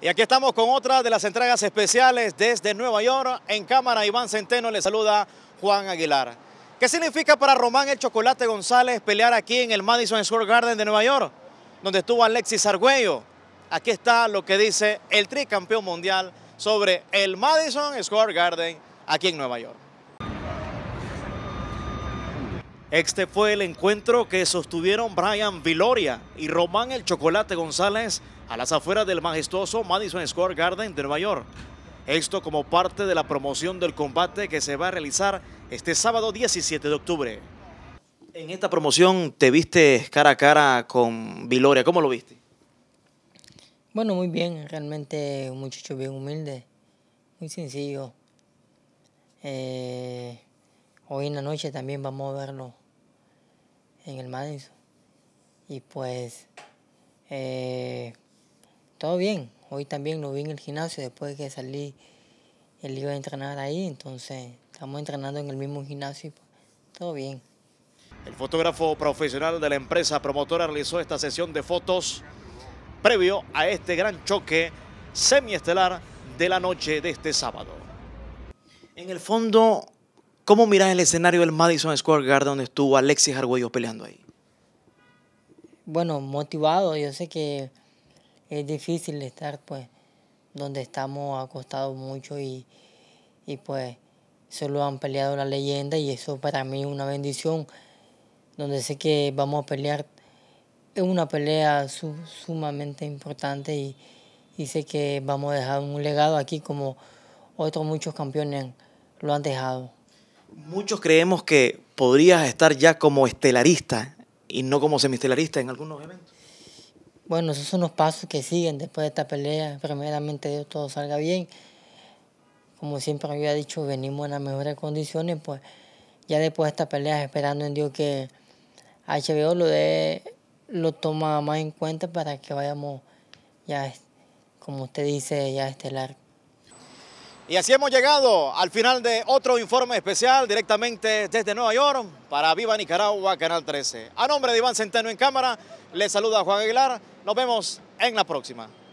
Y aquí estamos con otra de las entregas especiales desde Nueva York. En cámara, Iván Centeno le saluda Juan Aguilar. ¿Qué significa para Román el Chocolate González pelear aquí en el Madison Square Garden de Nueva York, donde estuvo Alexis Argüello? Aquí está lo que dice el tricampeón mundial sobre el Madison Square Garden aquí en Nueva York. Este fue el encuentro que sostuvieron Brian Viloria y Román El Chocolate González a las afueras del majestuoso Madison Square Garden de Nueva York. Esto como parte de la promoción del combate que se va a realizar este sábado 17 de octubre. En esta promoción te viste cara a cara con Viloria, ¿cómo lo viste? Bueno, muy bien, realmente un muchacho bien humilde, muy sencillo. Eh, hoy en la noche también vamos a verlo en el Madison. Y pues, eh, todo bien. Hoy también lo vi en el gimnasio después de que salí. Él iba a entrenar ahí, entonces estamos entrenando en el mismo gimnasio pues, todo bien. El fotógrafo profesional de la empresa promotora realizó esta sesión de fotos previo a este gran choque semiestelar de la noche de este sábado. En el fondo, ¿Cómo miras el escenario del Madison Square Garden donde estuvo Alexis Arguello peleando ahí? Bueno, motivado. Yo sé que es difícil estar, pues, donde estamos acostados mucho y, y pues, solo han peleado la leyenda y eso para mí es una bendición. Donde sé que vamos a pelear. Es una pelea sumamente importante y, y sé que vamos a dejar un legado aquí como otros muchos campeones lo han dejado. Muchos creemos que podrías estar ya como estelarista y no como semiestelarista en algunos eventos. Bueno, esos son los pasos que siguen después de esta pelea. Primeramente, Dios todo salga bien. Como siempre había dicho, venimos en las mejores condiciones, pues ya después de esta pelea, esperando en Dios que HBO lo dé, lo toma más en cuenta para que vayamos ya, como usted dice, ya estelar. Y así hemos llegado al final de otro informe especial directamente desde Nueva York para Viva Nicaragua, Canal 13. A nombre de Iván Centeno en cámara, les saluda Juan Aguilar. Nos vemos en la próxima.